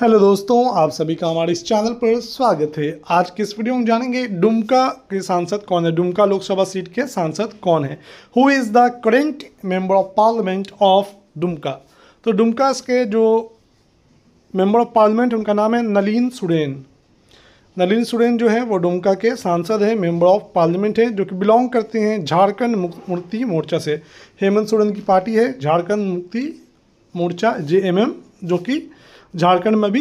hello दोस्तों आप सभी का हमारे इस चैनल पर स्वागत है आज किस वीडियो में जानेंगे डुमका के सांसद कौन है डुमका लोकसभा सीट के सांसद कौन है who is the current member of parliament of Dumka तो डुमका के जो मेंबर ऑफ पार्लियामेंट उनका नाम है नलिन सुरेन नलिन सुरेन जो है वो डुमका के सांसद हैं मेंबर ऑफ पार्लियामेंट है जो कि बिलोंग करते हैं झारखंड मुक्ति मोर्चा से हेमंत सोरेन की पार्टी है झारखंड मुक्ति मोर्चा जे एम एम जो कि झारखंड में भी